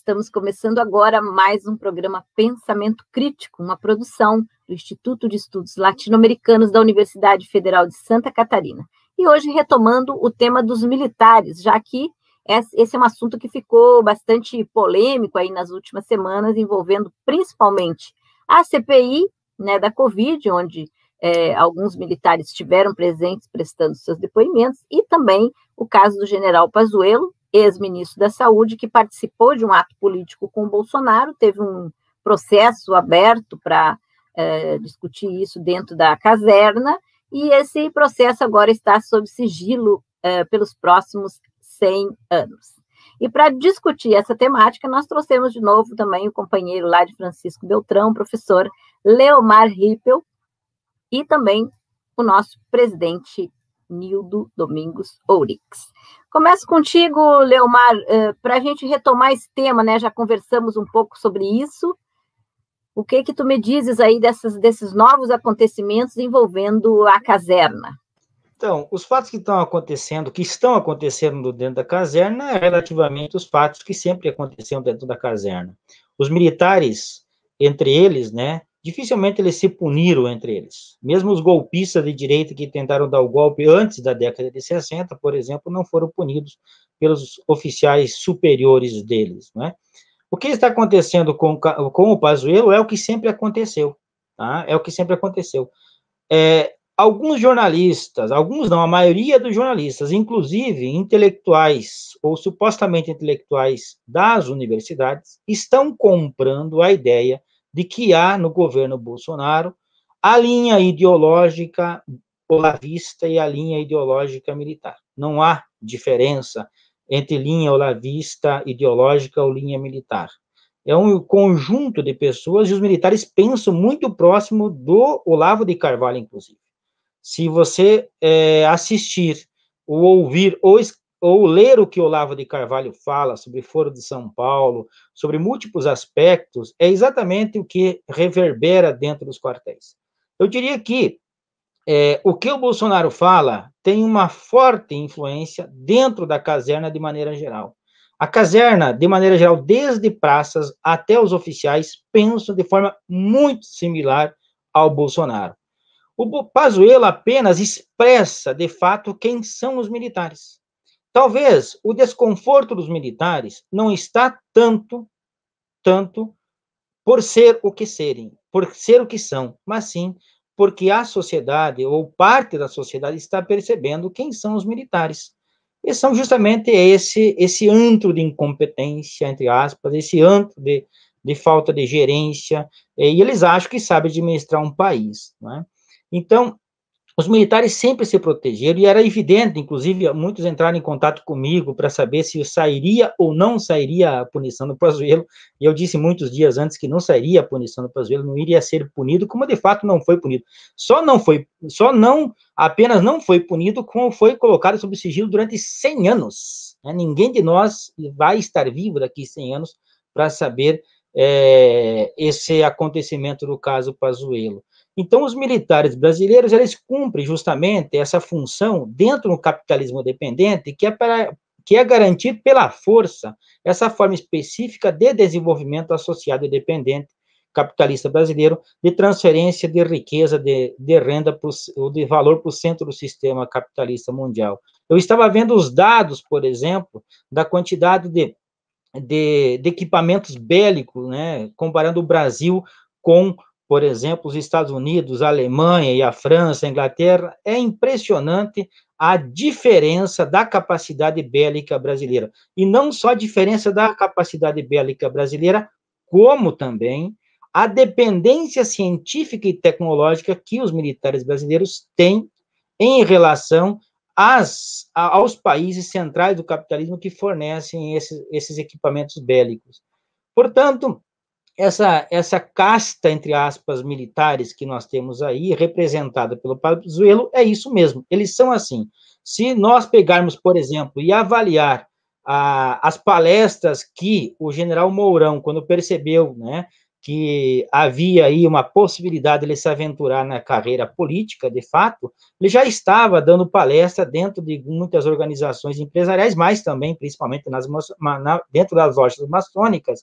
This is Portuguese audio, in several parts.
Estamos começando agora mais um programa Pensamento Crítico, uma produção do Instituto de Estudos Latino-Americanos da Universidade Federal de Santa Catarina. E hoje retomando o tema dos militares, já que esse é um assunto que ficou bastante polêmico aí nas últimas semanas, envolvendo principalmente a CPI né, da Covid, onde é, alguns militares estiveram presentes prestando seus depoimentos, e também o caso do general Pazuello, ex-ministro da Saúde, que participou de um ato político com o Bolsonaro, teve um processo aberto para é, discutir isso dentro da caserna, e esse processo agora está sob sigilo é, pelos próximos 100 anos. E para discutir essa temática, nós trouxemos de novo também o companheiro lá de Francisco Beltrão, o professor Leomar Rippel, e também o nosso presidente Nildo Domingos Ourix. Começo contigo, Leomar, eh, para a gente retomar esse tema, né? Já conversamos um pouco sobre isso. O que que tu me dizes aí dessas, desses novos acontecimentos envolvendo a caserna? Então, os fatos que estão acontecendo, que estão acontecendo dentro da caserna, é relativamente os fatos que sempre aconteciam dentro da caserna. Os militares, entre eles, né, dificilmente eles se puniram entre eles. Mesmo os golpistas de direita que tentaram dar o golpe antes da década de 60, por exemplo, não foram punidos pelos oficiais superiores deles, né? O que está acontecendo com, com o Pazuello é o que sempre aconteceu, tá? É o que sempre aconteceu. É, alguns jornalistas, alguns não, a maioria dos jornalistas, inclusive intelectuais ou supostamente intelectuais das universidades, estão comprando a ideia de que há no governo Bolsonaro a linha ideológica olavista e a linha ideológica militar. Não há diferença entre linha olavista ideológica ou linha militar. É um conjunto de pessoas e os militares pensam muito próximo do Olavo de Carvalho, inclusive. Se você é, assistir ou ouvir ou ou ler o que Olavo de Carvalho fala sobre Foro de São Paulo, sobre múltiplos aspectos, é exatamente o que reverbera dentro dos quartéis. Eu diria que é, o que o Bolsonaro fala tem uma forte influência dentro da caserna de maneira geral. A caserna, de maneira geral, desde praças até os oficiais, pensam de forma muito similar ao Bolsonaro. O Pazuello apenas expressa, de fato, quem são os militares. Talvez o desconforto dos militares não está tanto, tanto por ser o que serem, por ser o que são, mas sim porque a sociedade ou parte da sociedade está percebendo quem são os militares. E são justamente esse esse antro de incompetência, entre aspas, esse antro de, de falta de gerência, e eles acham que sabem administrar um país. Né? Então, os militares sempre se protegeram e era evidente, inclusive, muitos entraram em contato comigo para saber se sairia ou não sairia a punição do Pazuello, e eu disse muitos dias antes que não sairia a punição do Pazuello, não iria ser punido, como de fato não foi punido. Só não foi, só não, apenas não foi punido como foi colocado sob sigilo durante 100 anos. Né? Ninguém de nós vai estar vivo daqui 100 anos para saber é, esse acontecimento do caso Pazuello. Então, os militares brasileiros, eles cumprem justamente essa função dentro do capitalismo dependente, que é, para, que é garantir pela força essa forma específica de desenvolvimento associado e dependente capitalista brasileiro de transferência de riqueza, de, de renda ou de valor para o centro do sistema capitalista mundial. Eu estava vendo os dados, por exemplo, da quantidade de, de, de equipamentos bélicos, né, comparando o Brasil com por exemplo, os Estados Unidos, a Alemanha e a França, a Inglaterra, é impressionante a diferença da capacidade bélica brasileira. E não só a diferença da capacidade bélica brasileira, como também a dependência científica e tecnológica que os militares brasileiros têm em relação às, aos países centrais do capitalismo que fornecem esses, esses equipamentos bélicos. Portanto, essa, essa casta, entre aspas, militares que nós temos aí, representada pelo Pazuello, é isso mesmo, eles são assim. Se nós pegarmos, por exemplo, e avaliar a, as palestras que o general Mourão, quando percebeu né, que havia aí uma possibilidade de ele se aventurar na carreira política, de fato, ele já estava dando palestra dentro de muitas organizações empresariais, mas também, principalmente, nas, na, dentro das lojas maçônicas,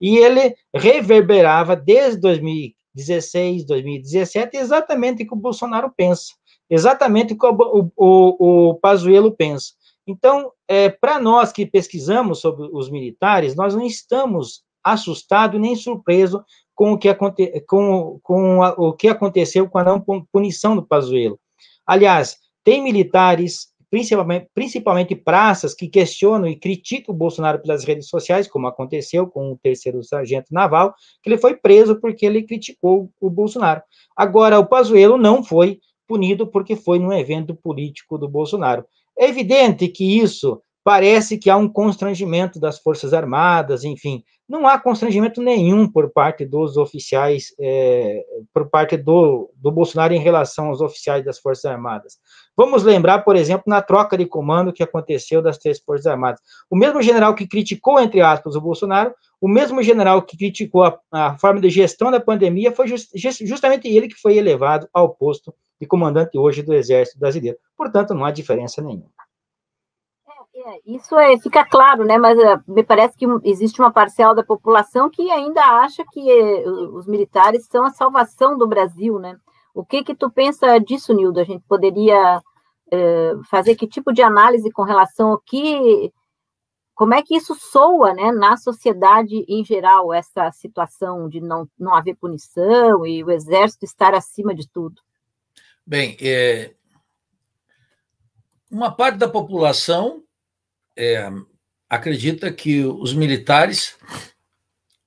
e ele reverberava desde 2016, 2017, exatamente o que o Bolsonaro pensa, exatamente o que o, o, o Pazuello pensa. Então, é, para nós que pesquisamos sobre os militares, nós não estamos assustados nem surpresos com o que, aconte, com, com a, o que aconteceu com a não punição do Pazuello. Aliás, tem militares principalmente, principalmente praças que questionam e criticam o Bolsonaro pelas redes sociais, como aconteceu com o terceiro sargento naval, que ele foi preso porque ele criticou o Bolsonaro. Agora, o Pazuello não foi punido porque foi num evento político do Bolsonaro. É evidente que isso parece que há um constrangimento das Forças Armadas, enfim, não há constrangimento nenhum por parte dos oficiais, é, por parte do, do Bolsonaro em relação aos oficiais das Forças Armadas. Vamos lembrar, por exemplo, na troca de comando que aconteceu das três Forças Armadas. O mesmo general que criticou, entre aspas, o Bolsonaro, o mesmo general que criticou a, a forma de gestão da pandemia, foi just, justamente ele que foi elevado ao posto de comandante hoje do Exército Brasileiro. Portanto, não há diferença nenhuma. É, é, isso é, fica claro, né? Mas eh, me parece que existe uma parcela da população que ainda acha que eh, os militares são a salvação do Brasil, né? O que que tu pensa disso, Nildo? A gente poderia fazer que tipo de análise com relação ao que como é que isso soa né, na sociedade em geral, essa situação de não, não haver punição e o exército estar acima de tudo? Bem, é, uma parte da população é, acredita que os militares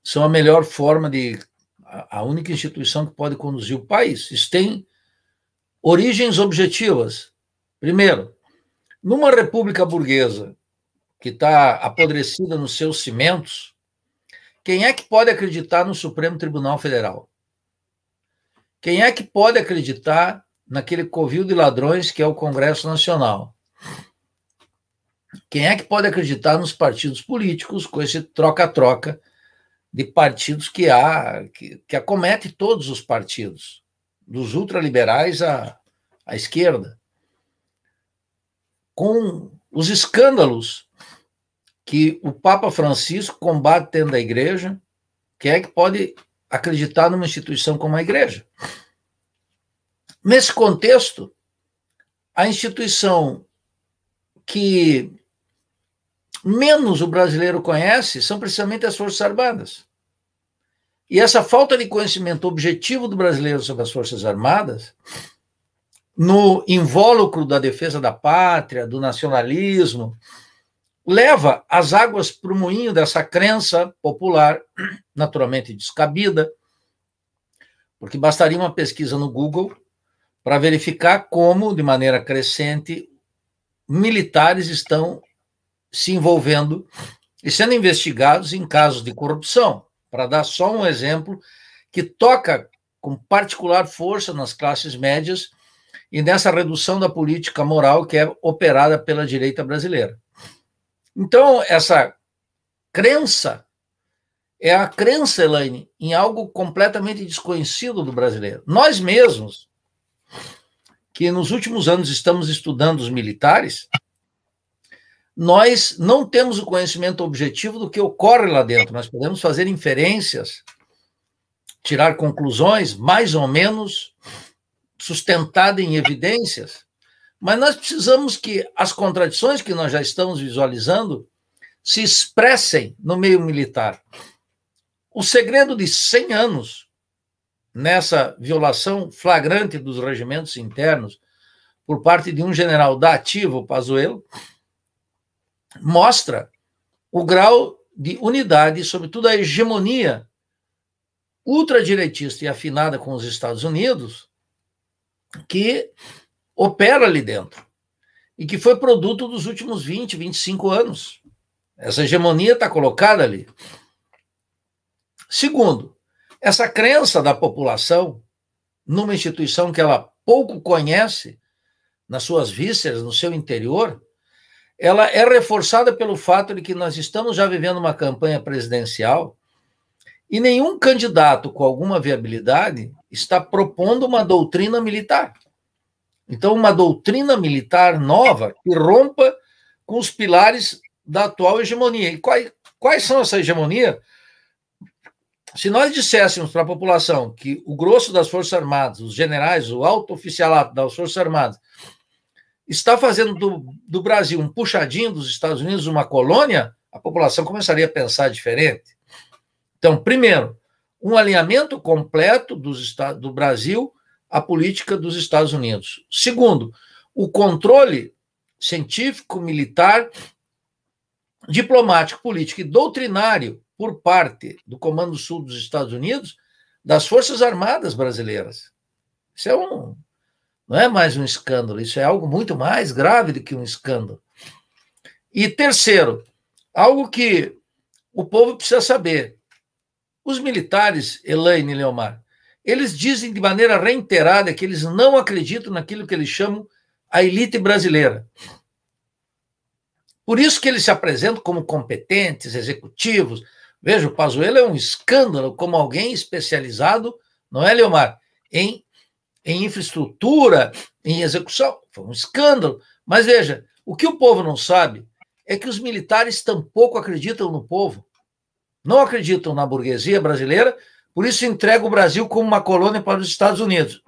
são a melhor forma de. a única instituição que pode conduzir o país. Isso tem origens objetivas. Primeiro, numa república burguesa que está apodrecida nos seus cimentos, quem é que pode acreditar no Supremo Tribunal Federal? Quem é que pode acreditar naquele covil de ladrões que é o Congresso Nacional? Quem é que pode acreditar nos partidos políticos com esse troca-troca de partidos que há, que, que acomete todos os partidos, dos ultraliberais à, à esquerda? com os escândalos que o Papa Francisco combate dentro da igreja, quem é que pode acreditar numa instituição como a igreja? Nesse contexto, a instituição que menos o brasileiro conhece são precisamente as Forças Armadas. E essa falta de conhecimento objetivo do brasileiro sobre as Forças Armadas no invólucro da defesa da pátria, do nacionalismo, leva as águas para o moinho dessa crença popular, naturalmente descabida, porque bastaria uma pesquisa no Google para verificar como, de maneira crescente, militares estão se envolvendo e sendo investigados em casos de corrupção. Para dar só um exemplo que toca com particular força nas classes médias e nessa redução da política moral que é operada pela direita brasileira. Então, essa crença é a crença, Elaine, em algo completamente desconhecido do brasileiro. Nós mesmos, que nos últimos anos estamos estudando os militares, nós não temos o conhecimento objetivo do que ocorre lá dentro. Nós podemos fazer inferências, tirar conclusões mais ou menos sustentada em evidências, mas nós precisamos que as contradições que nós já estamos visualizando se expressem no meio militar. O segredo de 100 anos nessa violação flagrante dos regimentos internos por parte de um general da ativa, o Pazuello, mostra o grau de unidade, sobretudo a hegemonia ultradireitista e afinada com os Estados Unidos, que opera ali dentro e que foi produto dos últimos 20, 25 anos. Essa hegemonia está colocada ali. Segundo, essa crença da população numa instituição que ela pouco conhece, nas suas vísceras, no seu interior, ela é reforçada pelo fato de que nós estamos já vivendo uma campanha presidencial e nenhum candidato com alguma viabilidade está propondo uma doutrina militar. Então, uma doutrina militar nova que rompa com os pilares da atual hegemonia. E quais, quais são essa hegemonia? Se nós disséssemos para a população que o grosso das Forças Armadas, os generais, o alto oficialato das Forças Armadas, está fazendo do, do Brasil um puxadinho dos Estados Unidos uma colônia, a população começaria a pensar diferente. Então, primeiro, um alinhamento completo dos, do Brasil à política dos Estados Unidos. Segundo, o controle científico, militar, diplomático, político e doutrinário por parte do Comando Sul dos Estados Unidos das Forças Armadas brasileiras. Isso é um não é mais um escândalo, isso é algo muito mais grave do que um escândalo. E terceiro, algo que o povo precisa saber. Os militares, Elaine e Leomar, eles dizem de maneira reiterada que eles não acreditam naquilo que eles chamam a elite brasileira. Por isso que eles se apresentam como competentes, executivos. Veja, o Pazuello é um escândalo como alguém especializado, não é, Leomar, em, em infraestrutura, em execução. Foi um escândalo. Mas veja, o que o povo não sabe é que os militares tampouco acreditam no povo não acreditam na burguesia brasileira, por isso entrega o Brasil como uma colônia para os Estados Unidos.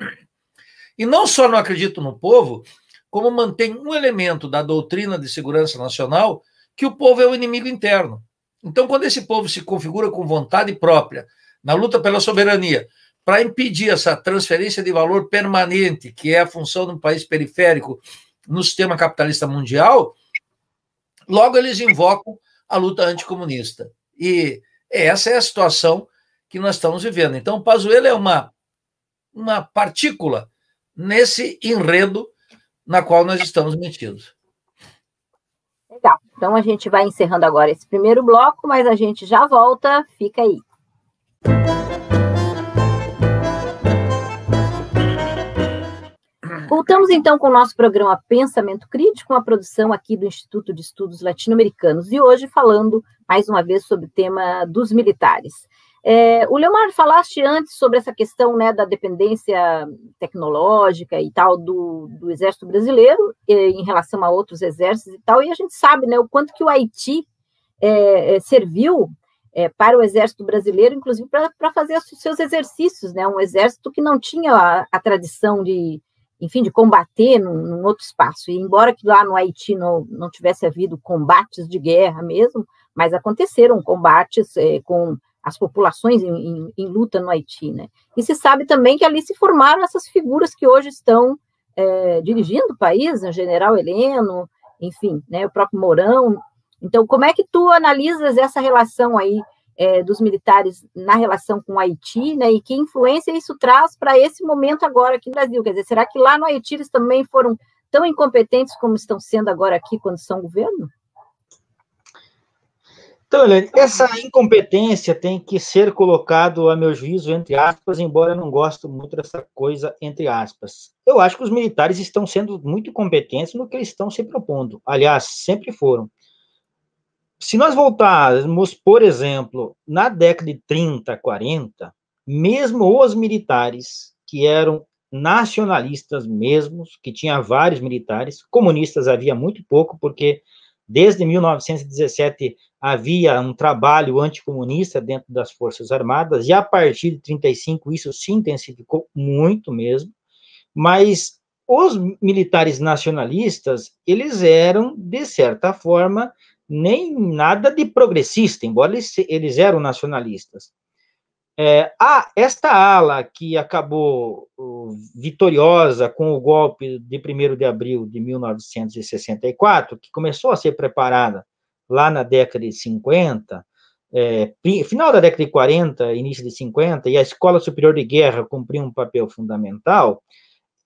E não só não acreditam no povo, como mantém um elemento da doutrina de segurança nacional que o povo é o inimigo interno. Então, quando esse povo se configura com vontade própria na luta pela soberania, para impedir essa transferência de valor permanente, que é a função de um país periférico no sistema capitalista mundial, logo eles invocam a luta anticomunista. E essa é a situação que nós estamos vivendo. Então, Pazuello é uma, uma partícula nesse enredo na qual nós estamos metidos. Legal. Então, a gente vai encerrando agora esse primeiro bloco, mas a gente já volta. Fica aí. Voltamos então com o nosso programa Pensamento Crítico, uma produção aqui do Instituto de Estudos Latino-Americanos, e hoje falando mais uma vez sobre o tema dos militares. É, o Leomar, falaste antes sobre essa questão né, da dependência tecnológica e tal do, do Exército Brasileiro em relação a outros exércitos e tal, e a gente sabe né, o quanto que o Haiti é, é serviu é, para o Exército Brasileiro, inclusive para fazer os seus exercícios, né, um exército que não tinha a, a tradição de, enfim, de combater num, num, outro espaço. E embora que lá no Haiti não, não tivesse havido combates de guerra mesmo, mas aconteceram combates é, com as populações em, em, em, luta no Haiti, né? E se sabe também que ali se formaram essas figuras que hoje estão é, dirigindo o país, o né? General Heleno, enfim, né? O próprio Mourão. Então, como é que tu analisas essa relação aí é, dos militares na relação com o Haiti, né, e que influência isso traz para esse momento agora aqui no Brasil? Quer dizer, será que lá no Haiti eles também foram tão incompetentes como estão sendo agora aqui quando são governo? Então, Helene, essa incompetência tem que ser colocado, a meu juízo, entre aspas, embora eu não goste muito dessa coisa, entre aspas. Eu acho que os militares estão sendo muito competentes no que eles estão se propondo. Aliás, sempre foram se nós voltarmos, por exemplo, na década de 30, 40, mesmo os militares que eram nacionalistas mesmos, que tinha vários militares, comunistas havia muito pouco, porque desde 1917 havia um trabalho anticomunista dentro das Forças Armadas, e a partir de 35 isso se intensificou muito mesmo, mas os militares nacionalistas, eles eram, de certa forma, nem nada de progressista, embora eles, eles eram nacionalistas. É, ah, esta ala que acabou uh, vitoriosa com o golpe de 1 de abril de 1964, que começou a ser preparada lá na década de 50, é, final da década de 40, início de 50, e a Escola Superior de Guerra cumpriu um papel fundamental,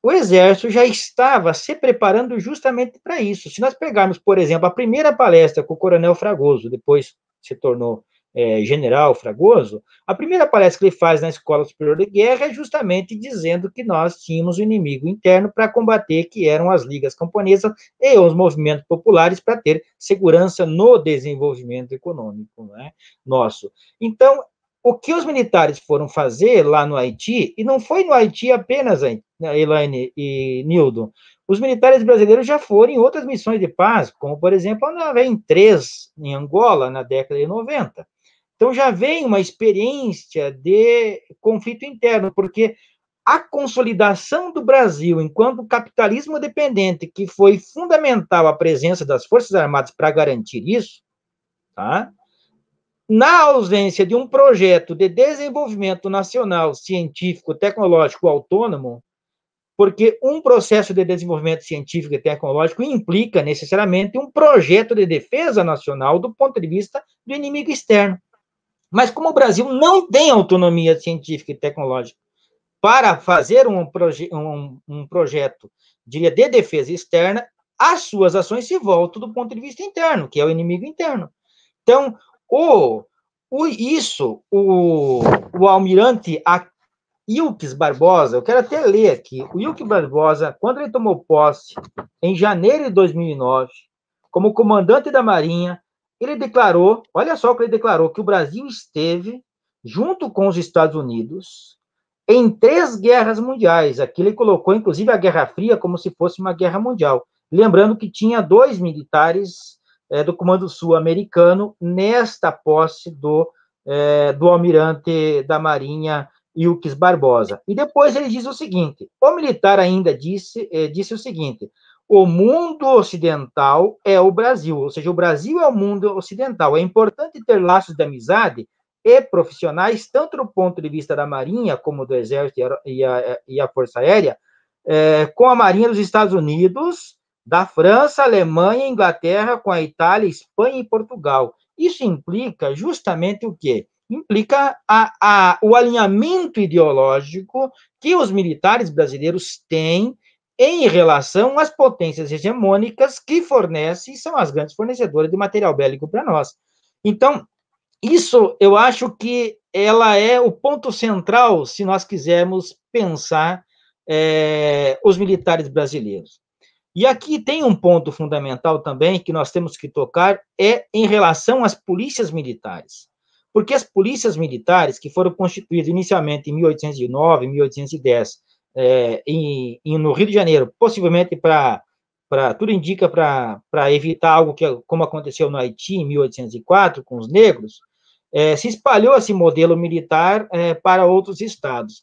o Exército já estava se preparando justamente para isso. Se nós pegarmos, por exemplo, a primeira palestra com o Coronel Fragoso, depois se tornou é, General Fragoso, a primeira palestra que ele faz na Escola Superior de Guerra é justamente dizendo que nós tínhamos o um inimigo interno para combater, que eram as ligas camponesas e os movimentos populares para ter segurança no desenvolvimento econômico né, nosso. Então, o que os militares foram fazer lá no Haiti, e não foi no Haiti apenas, né, Elaine e Nildo, os militares brasileiros já foram em outras missões de paz, como, por exemplo, na em 3, em Angola, na década de 90. Então já vem uma experiência de conflito interno, porque a consolidação do Brasil enquanto capitalismo dependente, que foi fundamental a presença das Forças Armadas para garantir isso, tá? Na ausência de um projeto de desenvolvimento nacional científico tecnológico autônomo, porque um processo de desenvolvimento científico e tecnológico implica necessariamente um projeto de defesa nacional do ponto de vista do inimigo externo. Mas como o Brasil não tem autonomia científica e tecnológica para fazer um, proje um, um projeto diria, de defesa externa, as suas ações se voltam do ponto de vista interno, que é o inimigo interno. Então, o, o isso, o, o almirante Ilques Barbosa, eu quero até ler aqui. O Ilques Barbosa, quando ele tomou posse em janeiro de 2009, como comandante da Marinha, ele declarou, olha só o que ele declarou, que o Brasil esteve junto com os Estados Unidos em três guerras mundiais. Aqui ele colocou, inclusive, a Guerra Fria como se fosse uma guerra mundial. Lembrando que tinha dois militares é, do Comando Sul americano nesta posse do, é, do almirante da Marinha Ilques Barbosa. E depois ele diz o seguinte: o militar ainda disse, é, disse o seguinte: o mundo ocidental é o Brasil, ou seja, o Brasil é o mundo ocidental. É importante ter laços de amizade e profissionais, tanto do ponto de vista da Marinha, como do Exército e a, e a Força Aérea, é, com a Marinha dos Estados Unidos da França, Alemanha, Inglaterra, com a Itália, Espanha e Portugal. Isso implica justamente o quê? Implica a, a, o alinhamento ideológico que os militares brasileiros têm em relação às potências hegemônicas que fornecem, são as grandes fornecedoras de material bélico para nós. Então, isso eu acho que ela é o ponto central se nós quisermos pensar é, os militares brasileiros. E aqui tem um ponto fundamental também que nós temos que tocar é em relação às polícias militares. Porque as polícias militares, que foram constituídas inicialmente em 1809, 1810, é, em, em, no Rio de Janeiro, possivelmente para. tudo indica para evitar algo que, como aconteceu no Haiti em 1804, com os negros, é, se espalhou esse modelo militar é, para outros estados.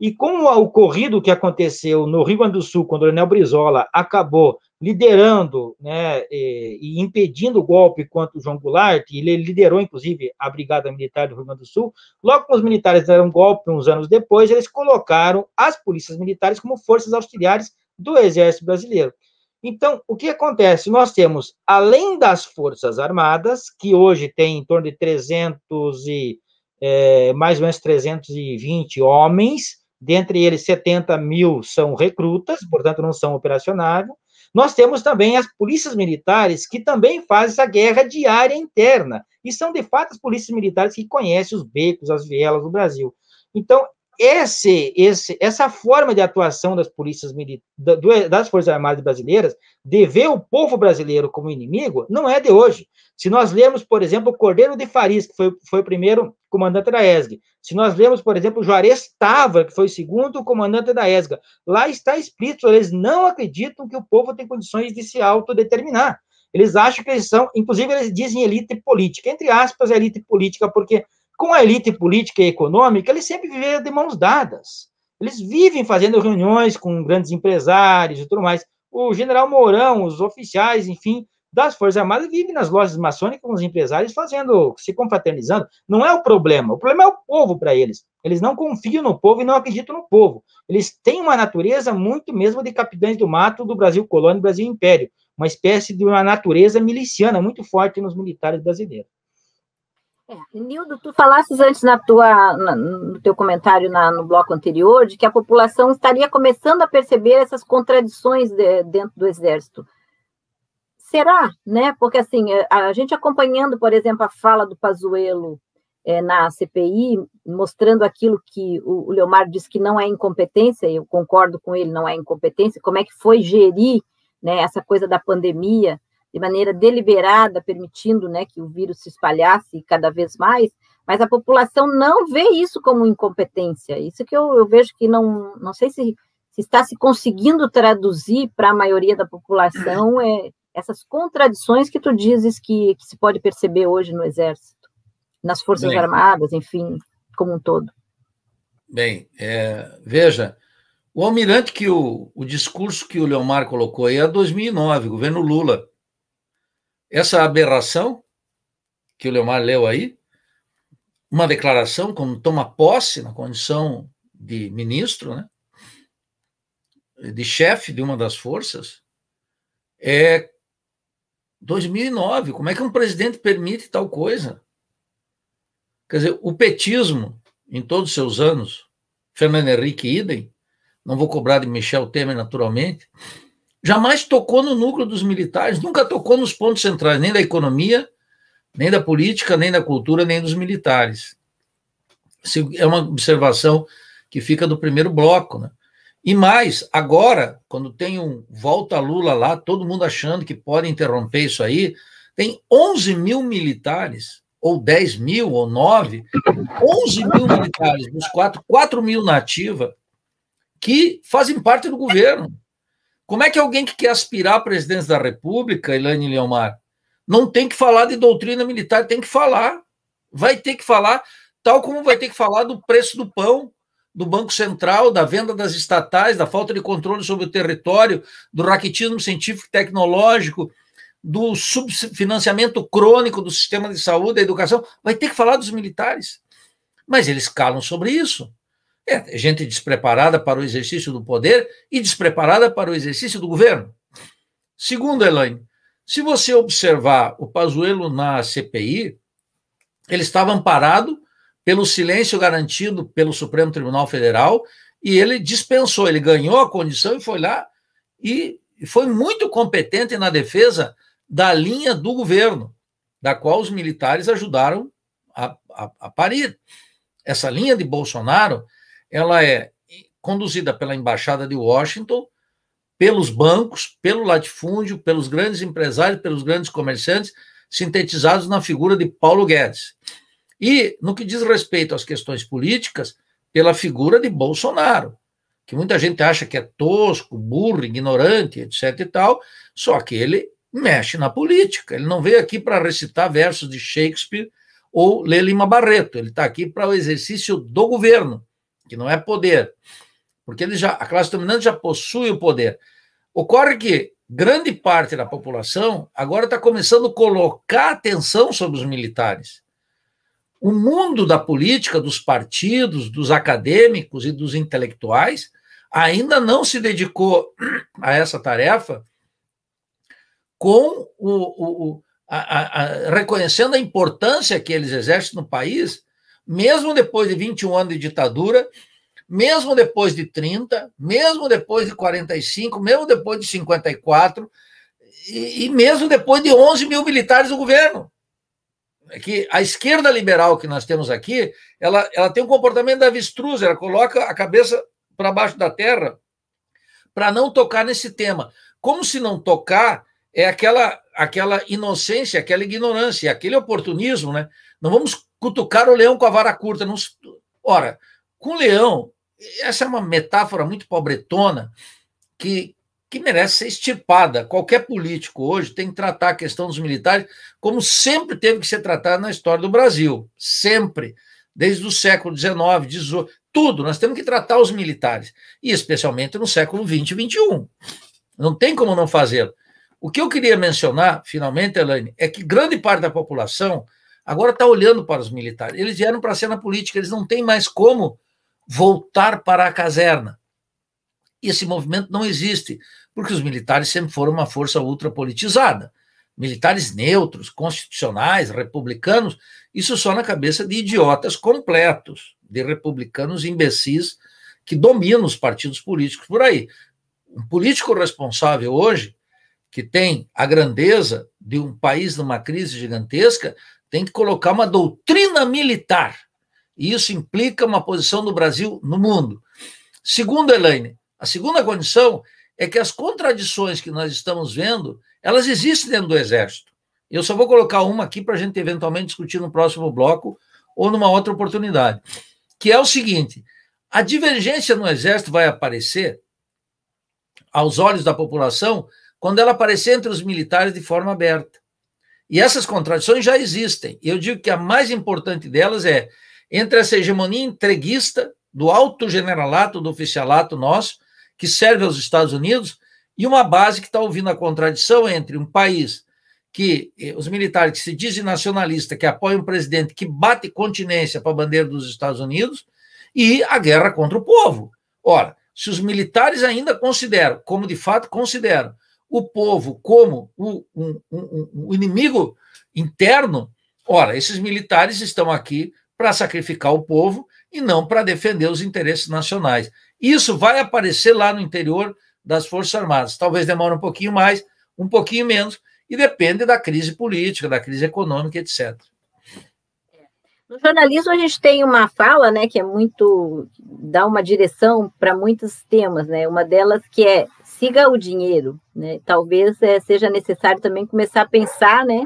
E com o ocorrido que aconteceu no Rio Grande do Sul, quando o Leonel Brizola acabou liderando né, eh, e impedindo o golpe contra o João Goulart, ele liderou, inclusive, a Brigada Militar do Rio Grande do Sul, logo que os militares deram golpe, uns anos depois, eles colocaram as polícias militares como forças auxiliares do Exército Brasileiro. Então, o que acontece? Nós temos, além das Forças Armadas, que hoje tem em torno de 300 e, é, mais ou menos 320 homens, dentre eles 70 mil são recrutas, portanto não são operacionáveis. Nós temos também as polícias militares que também fazem essa guerra diária interna, e são de fato as polícias militares que conhecem os becos, as vielas do Brasil. Então, esse, esse, essa forma de atuação das polícias das forças armadas brasileiras, de ver o povo brasileiro como inimigo, não é de hoje. Se nós lemos, por exemplo, Cordeiro de Faris que foi, foi o primeiro comandante da ESG, se nós lemos, por exemplo, Juarez Tava, que foi o segundo comandante da ESG, lá está escrito, eles não acreditam que o povo tem condições de se autodeterminar. Eles acham que eles são, inclusive eles dizem elite política, entre aspas, elite política, porque com a elite política e econômica, eles sempre viveram de mãos dadas. Eles vivem fazendo reuniões com grandes empresários e tudo mais. O general Mourão, os oficiais, enfim, das Forças Armadas vivem nas lojas maçônicas com os empresários fazendo, se confraternizando. Não é o problema. O problema é o povo para eles. Eles não confiam no povo e não acreditam no povo. Eles têm uma natureza muito mesmo de capitães do mato do Brasil colônia, e Brasil império. Uma espécie de uma natureza miliciana muito forte nos militares brasileiros. É, Nildo, tu falasses antes na tua, na, no teu comentário na, no bloco anterior de que a população estaria começando a perceber essas contradições de, dentro do Exército. Será, né? Porque assim, é, a gente acompanhando, por exemplo, a fala do Pazuello é, na CPI, mostrando aquilo que o, o Leomar disse que não é incompetência, eu concordo com ele, não é incompetência, como é que foi gerir né, essa coisa da pandemia, de maneira deliberada, permitindo né, que o vírus se espalhasse cada vez mais, mas a população não vê isso como incompetência. Isso que eu, eu vejo que não, não sei se, se está se conseguindo traduzir para a maioria da população é, essas contradições que tu dizes que, que se pode perceber hoje no Exército, nas Forças Bem, Armadas, enfim, como um todo. Bem, é, veja, o almirante que o, o discurso que o Leomar colocou aí é 2009, governo Lula essa aberração que o Leomar leu aí, uma declaração quando toma posse na condição de ministro, né? de chefe de uma das forças, é 2009. Como é que um presidente permite tal coisa? Quer dizer, o petismo, em todos os seus anos, Fernando Henrique idem, não vou cobrar de Michel Temer naturalmente, jamais tocou no núcleo dos militares, nunca tocou nos pontos centrais, nem da economia, nem da política, nem da cultura, nem dos militares. é uma observação que fica do primeiro bloco. Né? E mais, agora, quando tem um volta Lula lá, todo mundo achando que pode interromper isso aí, tem 11 mil militares, ou 10 mil, ou 9, 11 mil militares, dos quatro, 4 mil na ativa, que fazem parte do governo como é que alguém que quer aspirar à presidência da República, Elaine Leomar, não tem que falar de doutrina militar, tem que falar. Vai ter que falar, tal como vai ter que falar do preço do pão, do Banco Central, da venda das estatais, da falta de controle sobre o território, do raquitismo científico e tecnológico, do subfinanciamento crônico do sistema de saúde, da educação, vai ter que falar dos militares. Mas eles calam sobre isso. É, gente despreparada para o exercício do poder e despreparada para o exercício do governo. Segundo, Elaine, se você observar o Pazuello na CPI, ele estava amparado pelo silêncio garantido pelo Supremo Tribunal Federal e ele dispensou, ele ganhou a condição e foi lá e foi muito competente na defesa da linha do governo, da qual os militares ajudaram a, a, a parir. Essa linha de Bolsonaro ela é conduzida pela Embaixada de Washington, pelos bancos, pelo latifúndio, pelos grandes empresários, pelos grandes comerciantes, sintetizados na figura de Paulo Guedes. E, no que diz respeito às questões políticas, pela figura de Bolsonaro, que muita gente acha que é tosco, burro, ignorante, etc e tal, só que ele mexe na política. Ele não veio aqui para recitar versos de Shakespeare ou ler Lima Barreto, ele está aqui para o exercício do governo que não é poder, porque ele já, a classe dominante já possui o poder. Ocorre que grande parte da população agora está começando a colocar atenção sobre os militares. O mundo da política, dos partidos, dos acadêmicos e dos intelectuais ainda não se dedicou a essa tarefa com o, o, o a, a, a, reconhecendo a importância que eles exercem no país mesmo depois de 21 anos de ditadura, mesmo depois de 30, mesmo depois de 45, mesmo depois de 54, e, e mesmo depois de 11 mil militares do governo. É que a esquerda liberal que nós temos aqui, ela, ela tem um comportamento da avestruz, ela coloca a cabeça para baixo da terra para não tocar nesse tema. Como se não tocar é aquela aquela inocência, aquela ignorância, aquele oportunismo, né? Não vamos cutucar o leão com a vara curta. Não... Ora, com o leão, essa é uma metáfora muito pobretona que, que merece ser extirpada. Qualquer político hoje tem que tratar a questão dos militares como sempre teve que ser tratada na história do Brasil. Sempre. Desde o século XIX, XVIII, tudo. Nós temos que tratar os militares. E especialmente no século XX e XXI. Não tem como não fazê-lo. O que eu queria mencionar, finalmente, Elaine, é que grande parte da população Agora está olhando para os militares. Eles vieram para a cena política, eles não têm mais como voltar para a caserna. Esse movimento não existe, porque os militares sempre foram uma força ultrapolitizada. Militares neutros, constitucionais, republicanos, isso só na cabeça de idiotas completos, de republicanos imbecis que dominam os partidos políticos por aí. Um político responsável hoje, que tem a grandeza de um país numa crise gigantesca, tem que colocar uma doutrina militar. E isso implica uma posição do Brasil no mundo. Segundo Elaine, a segunda condição é que as contradições que nós estamos vendo, elas existem dentro do Exército. Eu só vou colocar uma aqui para a gente eventualmente discutir no próximo bloco ou numa outra oportunidade, que é o seguinte: a divergência no Exército vai aparecer aos olhos da população quando ela aparecer entre os militares de forma aberta. E essas contradições já existem. Eu digo que a mais importante delas é entre essa hegemonia entreguista do alto generalato, do oficialato nosso, que serve aos Estados Unidos, e uma base que está ouvindo a contradição entre um país que eh, os militares que se dizem nacionalista, que apoiam um presidente que bate continência para a bandeira dos Estados Unidos, e a guerra contra o povo. Ora, se os militares ainda consideram, como de fato consideram, o povo como um, um, um, um inimigo interno, ora, esses militares estão aqui para sacrificar o povo e não para defender os interesses nacionais. Isso vai aparecer lá no interior das Forças Armadas. Talvez demore um pouquinho mais, um pouquinho menos, e depende da crise política, da crise econômica, etc. É. No jornalismo a gente tem uma fala, né, que é muito dá uma direção para muitos temas, né? Uma delas que é siga o dinheiro, né? Talvez é, seja necessário também começar a pensar, né?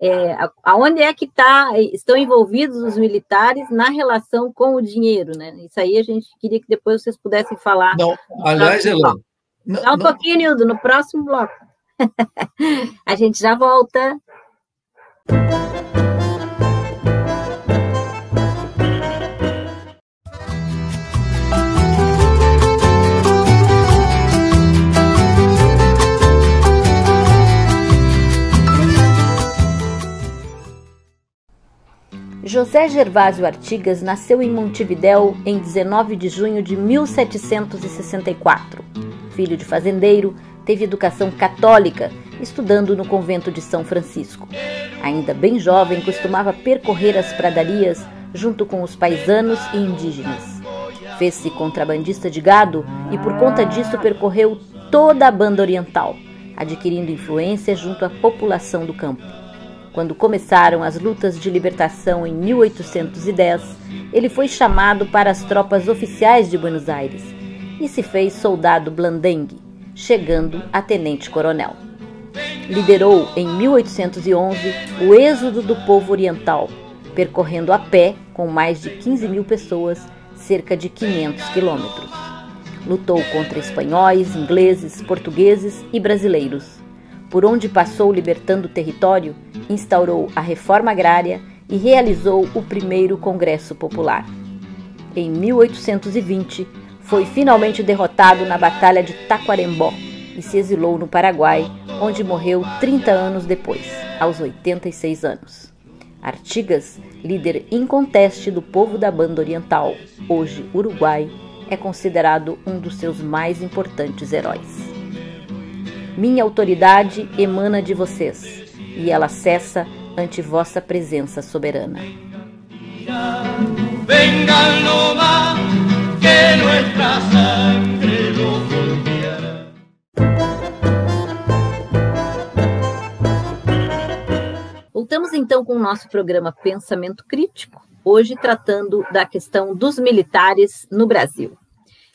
É, aonde é que tá, é, estão envolvidos os militares na relação com o dinheiro, né? Isso aí a gente queria que depois vocês pudessem falar. Não, aliás, Elaine... Dá um pouquinho, Nildo, no próximo bloco. a gente já volta. José Gervásio Artigas nasceu em Montevidéu em 19 de junho de 1764. Filho de fazendeiro, teve educação católica, estudando no convento de São Francisco. Ainda bem jovem, costumava percorrer as pradarias junto com os paisanos e indígenas. Fez-se contrabandista de gado e, por conta disso, percorreu toda a banda oriental, adquirindo influência junto à população do campo. Quando começaram as lutas de libertação em 1810, ele foi chamado para as tropas oficiais de Buenos Aires e se fez soldado blandengue, chegando a tenente-coronel. Liderou em 1811 o êxodo do povo oriental, percorrendo a pé, com mais de 15 mil pessoas, cerca de 500 quilômetros. Lutou contra espanhóis, ingleses, portugueses e brasileiros por onde passou libertando o território, instaurou a reforma agrária e realizou o primeiro Congresso Popular. Em 1820, foi finalmente derrotado na Batalha de Taquarembó e se exilou no Paraguai, onde morreu 30 anos depois, aos 86 anos. Artigas, líder inconteste do povo da banda oriental, hoje Uruguai, é considerado um dos seus mais importantes heróis. Minha autoridade emana de vocês, e ela cessa ante vossa presença soberana. Voltamos então com o nosso programa Pensamento Crítico, hoje tratando da questão dos militares no Brasil.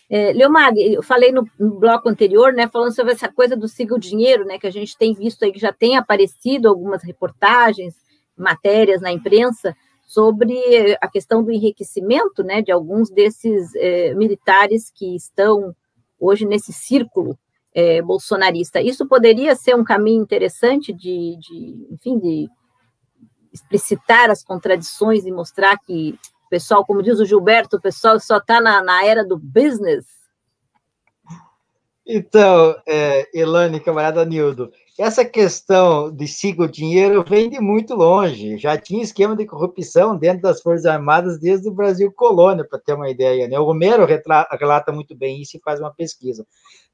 É, Leomar, eu falei no, no, bloco anterior, né, falando sobre essa coisa do siga o dinheiro, né, que a gente tem visto aí que já tem aparecido algumas reportagens, matérias na imprensa sobre a questão do enriquecimento, né, de alguns desses é, militares que estão hoje nesse círculo é, bolsonarista. Isso poderia ser um caminho interessante de, de, enfim, de explicitar as contradições e mostrar que Pessoal, como diz o Gilberto, o pessoal só está na, na era do business. Então, é, Elane, camarada Nildo, essa questão de siga o dinheiro vem de muito longe. Já tinha esquema de corrupção dentro das Forças Armadas desde o Brasil colônia, para ter uma ideia. Né? O Romero retrata, relata muito bem isso e faz uma pesquisa.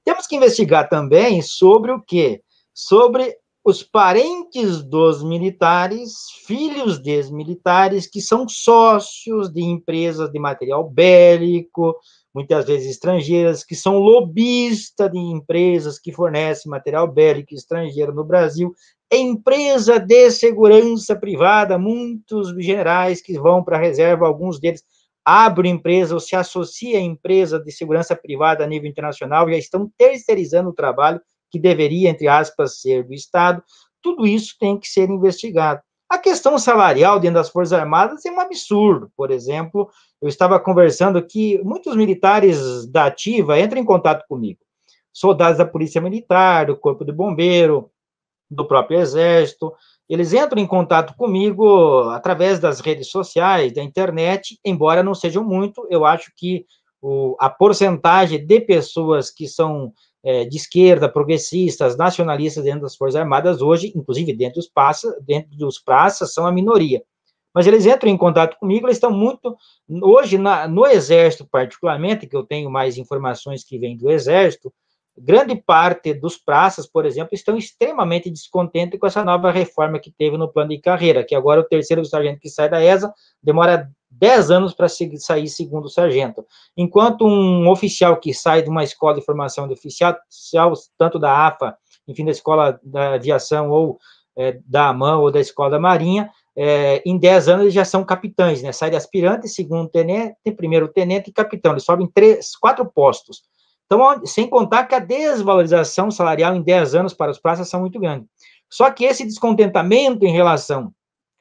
Temos que investigar também sobre o quê? Sobre os parentes dos militares, filhos de militares, que são sócios de empresas de material bélico, muitas vezes estrangeiras, que são lobistas de empresas que fornecem material bélico estrangeiro no Brasil, empresa de segurança privada, muitos generais que vão para a reserva, alguns deles abrem empresa ou se associa a empresa de segurança privada a nível internacional, já estão terceirizando o trabalho que deveria, entre aspas, ser do Estado, tudo isso tem que ser investigado. A questão salarial dentro das Forças Armadas é um absurdo. Por exemplo, eu estava conversando que muitos militares da ativa entram em contato comigo. Soldados da Polícia Militar, do Corpo de Bombeiro, do próprio Exército, eles entram em contato comigo através das redes sociais, da internet, embora não sejam muito, eu acho que o, a porcentagem de pessoas que são é, de esquerda, progressistas, nacionalistas dentro das Forças Armadas hoje, inclusive dentro dos, praça, dentro dos praças, são a minoria. Mas eles entram em contato comigo, eles estão muito. Hoje, na, no Exército, particularmente, que eu tenho mais informações que vêm do Exército, grande parte dos praças, por exemplo, estão extremamente descontentes com essa nova reforma que teve no plano de carreira, que agora o terceiro sargento que sai da ESA demora 10 anos para sair segundo sargento. Enquanto um oficial que sai de uma escola de formação de oficial, tanto da AFA, enfim, da escola da aviação ou é, da AMAN ou da escola da Marinha, é, em 10 anos eles já são capitães, né? Sai de aspirante, segundo tenente, primeiro tenente e capitão. Eles sobem três, quatro postos. Então, sem contar que a desvalorização salarial em 10 anos para os praças são muito grande. Só que esse descontentamento em relação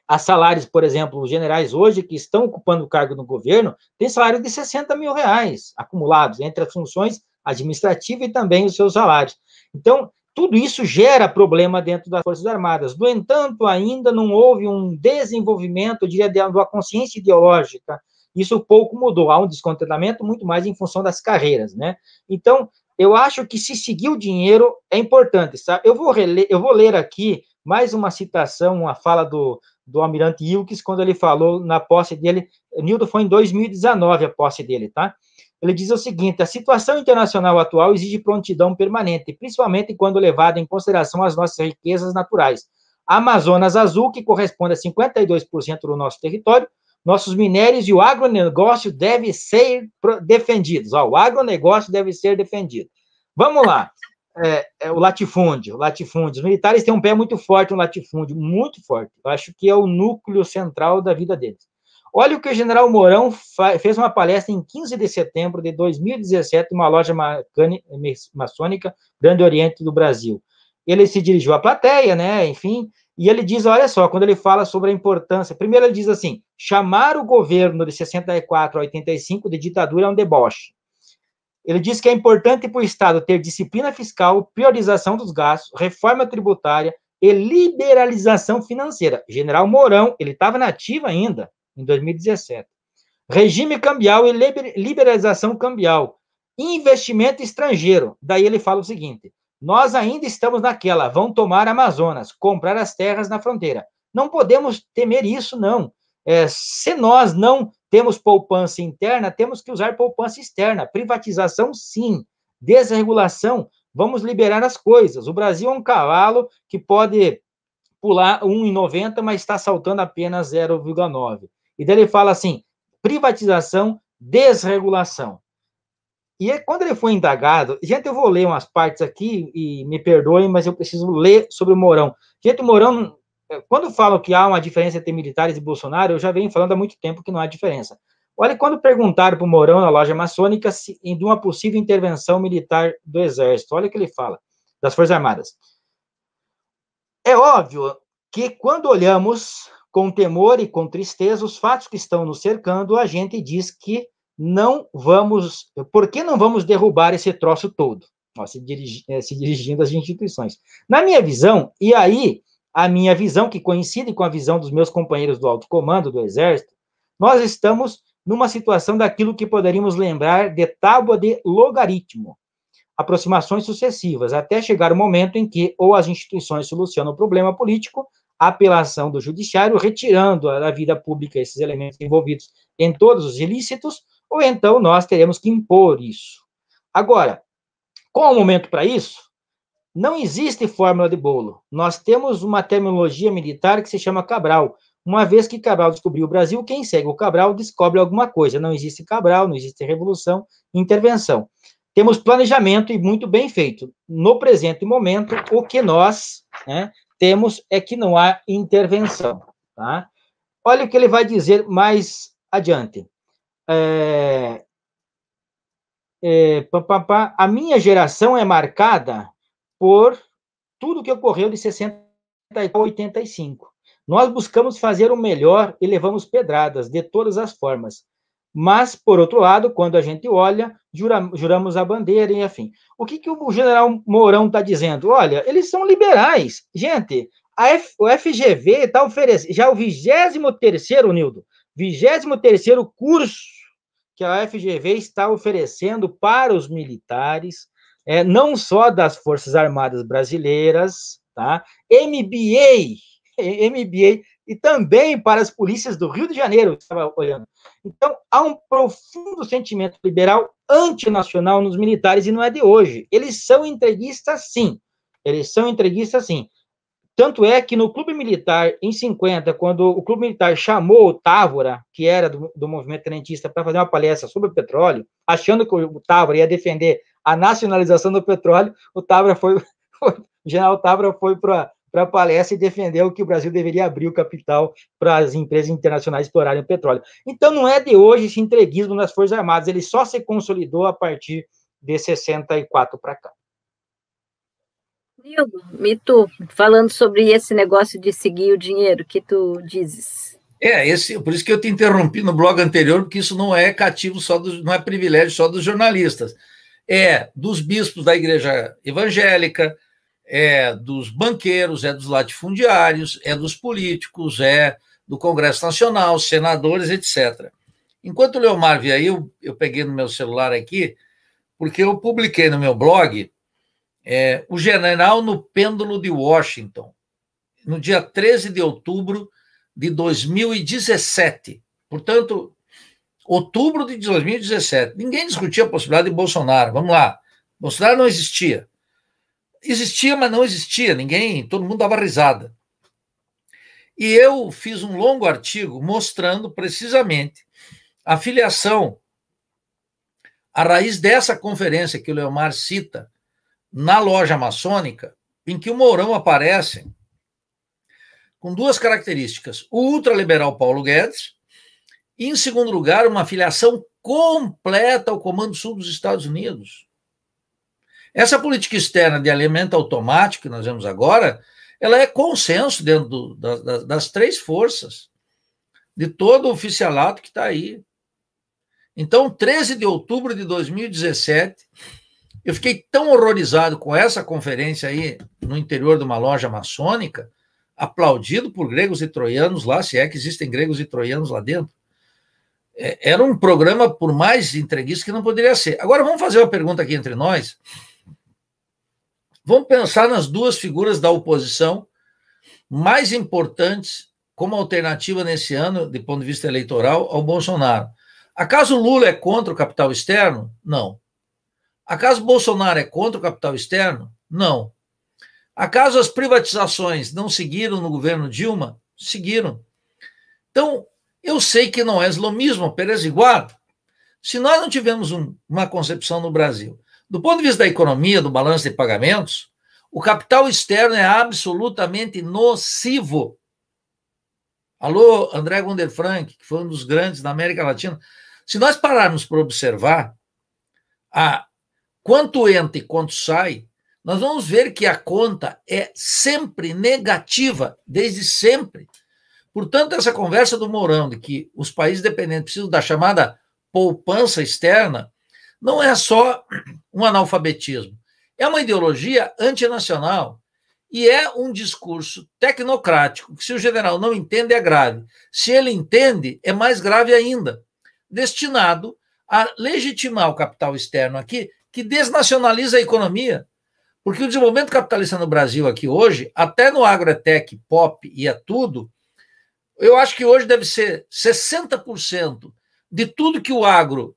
a salários, por exemplo, os generais hoje que estão ocupando o cargo no governo, têm salário de 60 mil reais acumulados entre as funções administrativas e também os seus salários. Então, tudo isso gera problema dentro das Forças Armadas. No entanto, ainda não houve um desenvolvimento, eu diria, da consciência ideológica isso pouco mudou, há um descontentamento muito mais em função das carreiras, né? Então, eu acho que se seguir o dinheiro é importante, sabe? Eu vou, reler, eu vou ler aqui mais uma citação, uma fala do, do almirante Wilkes, quando ele falou na posse dele, Nildo foi em 2019 a posse dele, tá? Ele diz o seguinte: a situação internacional atual exige prontidão permanente, principalmente quando levada em consideração as nossas riquezas naturais. Amazonas Azul, que corresponde a 52% do nosso território, nossos minérios e o agronegócio devem ser defendidos. Ó, o agronegócio deve ser defendido. Vamos lá. É, é, o latifúndio, latifúndio. Os militares têm um pé muito forte no um latifúndio, muito forte. Eu acho que é o núcleo central da vida deles. Olha o que o general Mourão fez uma palestra em 15 de setembro de 2017, uma loja maçônica, Grande Oriente do Brasil. Ele se dirigiu à plateia, né? Enfim, e ele diz, olha só, quando ele fala sobre a importância, primeiro ele diz assim, chamar o governo de 64 a 85 de ditadura é um deboche. Ele diz que é importante para o Estado ter disciplina fiscal, priorização dos gastos, reforma tributária e liberalização financeira. General Mourão, ele estava nativo ainda, em 2017. Regime cambial e liberalização cambial investimento estrangeiro. Daí ele fala o seguinte: nós ainda estamos naquela, vão tomar Amazonas, comprar as terras na fronteira. Não podemos temer isso, não. É, se nós não temos poupança interna, temos que usar poupança externa. Privatização, sim. Desregulação, vamos liberar as coisas. O Brasil é um cavalo que pode pular 1,90, mas está saltando apenas 0,9. E daí ele fala assim: privatização, desregulação. E é, quando ele foi indagado, gente, eu vou ler umas partes aqui, e me perdoem, mas eu preciso ler sobre o Mourão. Gente, o Mourão, eh, quando falam que há uma diferença entre militares e Bolsonaro, eu já venho falando há muito tempo que não há diferença. Olha, quando perguntaram para o Mourão na loja maçônica se, de uma possível intervenção militar do Exército, olha o que ele fala, das Forças Armadas. É óbvio que quando olhamos com temor e com tristeza os fatos que estão nos cercando, a gente diz que não vamos, por que não vamos derrubar esse troço todo? Ó, se, dirigi, eh, se dirigindo às instituições. Na minha visão, e aí a minha visão, que coincide com a visão dos meus companheiros do alto comando do Exército, nós estamos numa situação daquilo que poderíamos lembrar de tábua de logaritmo, aproximações sucessivas, até chegar o momento em que ou as instituições solucionam o problema político, a apelação do judiciário, retirando da vida pública esses elementos envolvidos em todos os ilícitos, ou então nós teremos que impor isso. Agora, qual é o momento para isso? Não existe fórmula de bolo. Nós temos uma terminologia militar que se chama Cabral. Uma vez que Cabral descobriu o Brasil, quem segue o Cabral descobre alguma coisa. Não existe Cabral, não existe revolução, intervenção. Temos planejamento e muito bem feito. No presente momento, o que nós né, temos é que não há intervenção. Tá? Olha o que ele vai dizer mais adiante. É, é, pá, pá, pá, a minha geração é marcada por tudo que ocorreu de 60 a 85. Nós buscamos fazer o melhor e levamos pedradas de todas as formas. Mas, por outro lado, quando a gente olha, jura, juramos a bandeira e afim. O que, que o general Mourão está dizendo? Olha, eles são liberais. Gente, a F, o FGV está oferecendo já é o 23 Nildo, 23 curso que a FGV está oferecendo para os militares, é, não só das Forças Armadas Brasileiras, tá? MBA, MBA e também para as polícias do Rio de Janeiro, estava olhando. Então, há um profundo sentimento liberal antinacional nos militares e não é de hoje. Eles são entreguistas, sim. Eles são entreguistas, sim. Tanto é que no Clube Militar, em 50, quando o Clube Militar chamou o Távora, que era do, do movimento tenentista, para fazer uma palestra sobre o petróleo, achando que o Távora ia defender a nacionalização do petróleo, o Távora foi, o general Távora foi para a palestra e defendeu que o Brasil deveria abrir o capital para as empresas internacionais explorarem o petróleo. Então, não é de hoje esse entreguismo nas Forças Armadas, ele só se consolidou a partir de 64 para cá. Nilo, tu, falando sobre esse negócio de seguir o dinheiro, que tu dizes? É, esse, por isso que eu te interrompi no blog anterior, porque isso não é cativo só dos, não é privilégio só dos jornalistas. É dos bispos da igreja evangélica, é dos banqueiros, é dos latifundiários, é dos políticos, é do Congresso Nacional, senadores, etc. Enquanto o Leomar veio, aí, eu, eu peguei no meu celular aqui, porque eu publiquei no meu blog é, o general no pêndulo de Washington, no dia 13 de outubro de 2017. Portanto, outubro de 2017. Ninguém discutia a possibilidade de Bolsonaro. Vamos lá. Bolsonaro não existia. Existia, mas não existia. Ninguém, todo mundo dava risada. E eu fiz um longo artigo mostrando precisamente a filiação, a raiz dessa conferência que o Leomar cita, na loja maçônica em que o Mourão aparece com duas características: o ultraliberal Paulo Guedes e, em segundo lugar, uma filiação completa ao Comando Sul dos Estados Unidos. Essa política externa de alimento automático que nós vemos agora, ela é consenso dentro do, das, das três forças, de todo o oficialato que está aí. Então, 13 de outubro de 2017, eu fiquei tão horrorizado com essa conferência aí no interior de uma loja maçônica, aplaudido por gregos e troianos lá, se é que existem gregos e troianos lá dentro. É, era um programa, por mais entreguista que não poderia ser. Agora vamos fazer uma pergunta aqui entre nós. Vamos pensar nas duas figuras da oposição mais importantes como alternativa nesse ano, de ponto de vista eleitoral, ao Bolsonaro. Acaso Lula é contra o capital externo? Não. Acaso Bolsonaro é contra o capital externo? Não. Acaso as privatizações não seguiram no governo Dilma? Seguiram. Então, eu sei que não é islamismo igual. Se nós não tivermos um, uma concepção no Brasil, do ponto de vista da economia, do balanço de pagamentos, o capital externo é absolutamente nocivo. Alô, André Gunder Frank, que foi um dos grandes da América Latina. Se nós pararmos para observar a quanto entra e quanto sai, nós vamos ver que a conta é sempre negativa, desde sempre. Portanto, essa conversa do Mourão de que os países dependentes precisam da chamada poupança externa não é só um analfabetismo, é uma ideologia antinacional e é um discurso tecnocrático que, se o general não entende, é grave. Se ele entende, é mais grave ainda, destinado a legitimar o capital externo aqui que desnacionaliza a economia. Porque o desenvolvimento capitalista no Brasil aqui hoje, até no agrotech, pop e é tudo, eu acho que hoje deve ser 60% de tudo que o agro,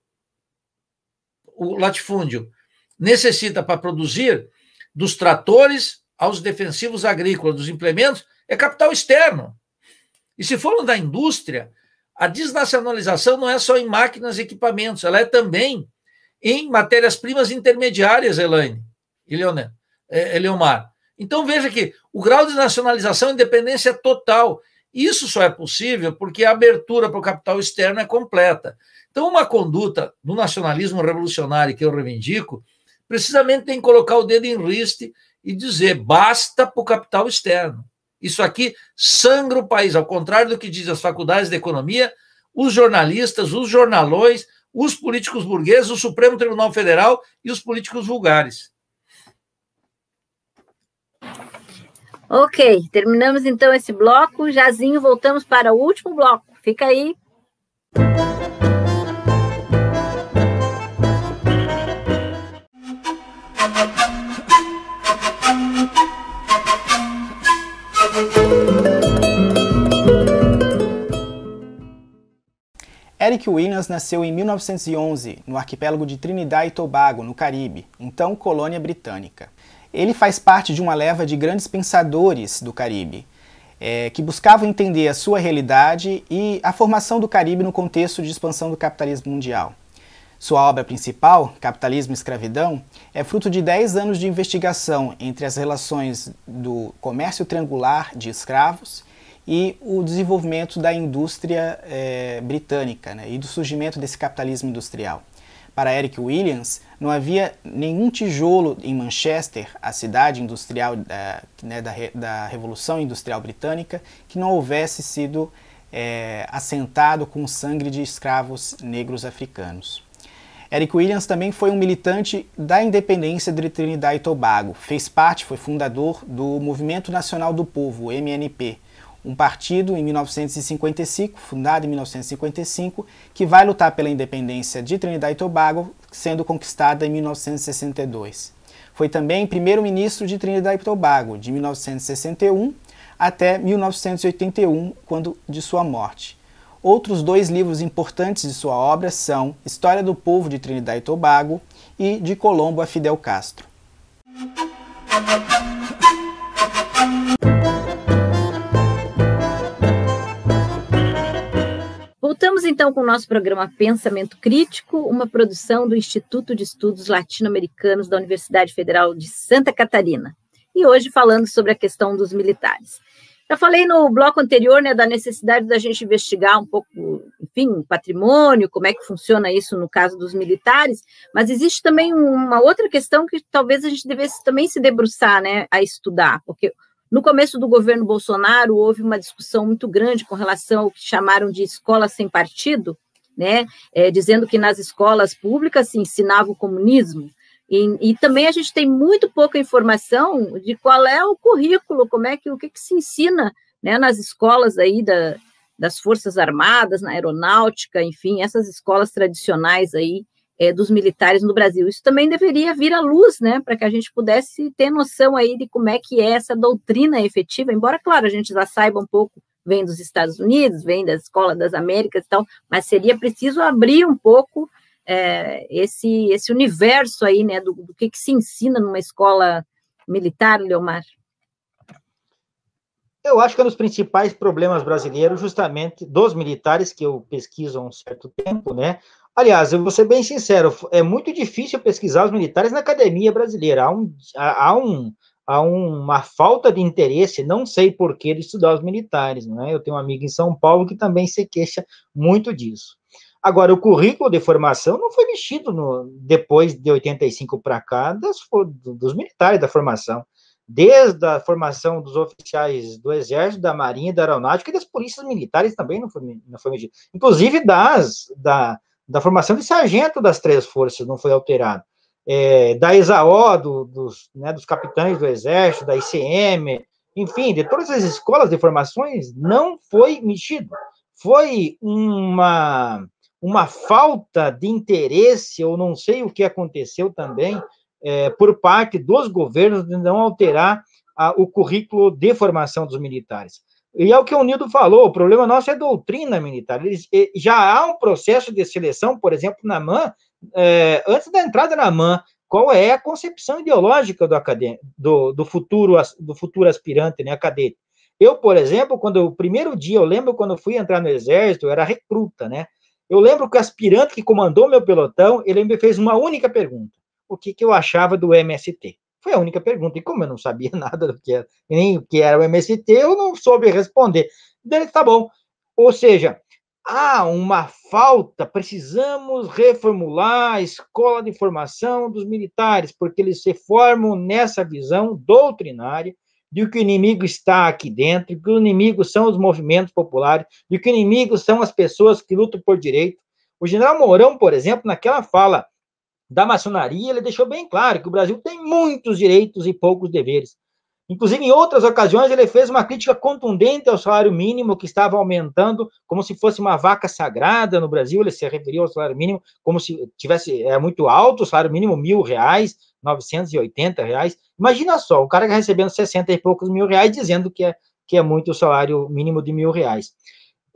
o latifúndio, necessita para produzir, dos tratores aos defensivos agrícolas, dos implementos, é capital externo. E se formos da indústria, a desnacionalização não é só em máquinas e equipamentos, ela é também em matérias-primas intermediárias, Elaine e Leonel, é, Leomar. Então veja que o grau de nacionalização independência é total. Isso só é possível porque a abertura para o capital externo é completa. Então, uma conduta do nacionalismo revolucionário que eu reivindico, precisamente tem que colocar o dedo em riste e dizer basta para o capital externo. Isso aqui sangra o país, ao contrário do que diz as faculdades de economia, os jornalistas, os jornalões, os políticos burgueses, o Supremo Tribunal Federal e os políticos vulgares. Ok, terminamos então esse bloco. Jazinho, voltamos para o último bloco. Fica aí. Eric Williams nasceu em 1911, no arquipélago de Trinidad e Tobago, no Caribe, então colônia britânica. Ele faz parte de uma leva de grandes pensadores do Caribe, é, que buscavam entender a sua realidade e a formação do Caribe no contexto de expansão do capitalismo mundial. Sua obra principal, Capitalismo e Escravidão, é fruto de 10 anos de investigação entre as relações do comércio triangular de escravos e o desenvolvimento da indústria é, britânica né, e do surgimento desse capitalismo industrial. Para Eric Williams, não havia nenhum tijolo em Manchester, a cidade industrial da, né, da, da Revolução Industrial Britânica, que não houvesse sido é, assentado com sangue de escravos negros africanos. Eric Williams também foi um militante da independência de Trinidad e Tobago. Fez parte, foi fundador do Movimento Nacional do Povo, MNP, um partido em 1955, fundado em 1955, que vai lutar pela independência de Trinidad e Tobago, sendo conquistada em 1962. Foi também primeiro-ministro de Trinidad e Tobago de 1961 até 1981, quando de sua morte. Outros dois livros importantes de sua obra são História do Povo de Trinidad e Tobago e De Colombo a Fidel Castro. Voltamos então com o nosso programa Pensamento Crítico, uma produção do Instituto de Estudos Latino-Americanos da Universidade Federal de Santa Catarina. E hoje falando sobre a questão dos militares. Já falei no bloco anterior, né, da necessidade da gente investigar um pouco, enfim, patrimônio, como é que funciona isso no caso dos militares, mas existe também uma outra questão que talvez a gente devesse também se debruçar, né, a estudar, porque no começo do governo Bolsonaro, houve uma discussão muito grande com relação ao que chamaram de escola sem partido, né? É, dizendo que nas escolas públicas se ensinava o comunismo. E, e, também a gente tem muito pouca informação de qual é o currículo, como é que o que, que se ensina né, nas escolas aí da, das Forças Armadas, na aeronáutica, enfim, essas escolas tradicionais aí é, dos militares no Brasil. Isso também deveria vir à luz, né, para que a gente pudesse ter noção aí de como é que é essa doutrina efetiva, embora, claro, a gente já saiba um pouco, vem dos Estados Unidos, vem da Escola das Américas e tal, mas seria preciso abrir um pouco é, esse, esse universo aí, né, do, do que, que se ensina numa escola militar, Leomar. Eu acho que é um dos principais problemas brasileiros, justamente dos militares, que eu pesquiso há um certo tempo, né? Aliás, eu vou ser bem sincero, é muito difícil pesquisar os militares na academia brasileira. Há, um, há, um, há uma falta de interesse, não sei porquê de estudar os militares. Né? Eu tenho um amigo em São Paulo que também se queixa muito disso. Agora, o currículo de formação não foi mexido no, depois de 85 para cá das, dos militares da formação. Desde a formação dos oficiais do Exército, da Marinha, da Aeronáutica e das polícias militares também não foi, não foi mexido. Inclusive das, da, da formação de sargento das três forças não foi alterado. É, da Exaó, do, dos, né, dos capitães do Exército, da ICM, enfim, de todas as escolas de formações, não foi mexido. Foi uma, uma falta de interesse, ou não sei o que aconteceu também, é, por parte dos governos de não alterar a, o currículo de formação dos militares. E é o que o Nildo falou, o problema nosso é doutrina militar. Eles, já há um processo de seleção, por exemplo, na MAN, é, antes da entrada na MAN, qual é a concepção ideológica do, do, do, futuro, do futuro aspirante, né, cadete. Eu, por exemplo, quando o primeiro dia, eu lembro quando eu fui entrar no exército, eu era recruta, né? Eu lembro que o aspirante que comandou meu pelotão, ele me fez uma única pergunta: o que, que eu achava do MST? Foi a única pergunta. E como eu não sabia nada do que era, nem o que era o MST, eu não soube responder. Daí, tá bom. Ou seja, há uma falta, precisamos reformular a escola de formação dos militares, porque eles se formam nessa visão doutrinária de que o inimigo está aqui dentro, de que o inimigo são os movimentos populares, de que o inimigo são as pessoas que lutam por direito. O general Mourão, por exemplo, naquela fala da maçonaria, ele deixou bem claro que o Brasil tem muitos direitos e poucos deveres. Inclusive, em outras ocasiões, ele fez uma crítica contundente ao salário mínimo, que estava aumentando como se fosse uma vaca sagrada no Brasil. Ele se referiu ao salário mínimo como se tivesse é muito alto, o salário mínimo mil reais, 980 reais. Imagina só, o cara recebendo 60 e poucos mil reais, dizendo que é, que é muito o salário mínimo de mil reais.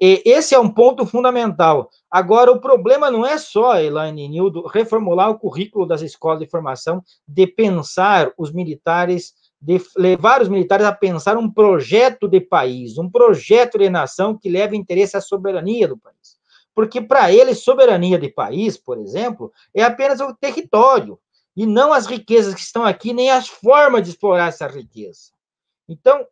E esse é um ponto fundamental. Agora, o problema não é só, Elaine Nildo, reformular o currículo das escolas de formação, de pensar os militares, de levar os militares a pensar um projeto de país, um projeto de nação que leve interesse à soberania do país. Porque, para eles, soberania de país, por exemplo, é apenas o território, e não as riquezas que estão aqui, nem as formas de explorar essa riqueza. Então,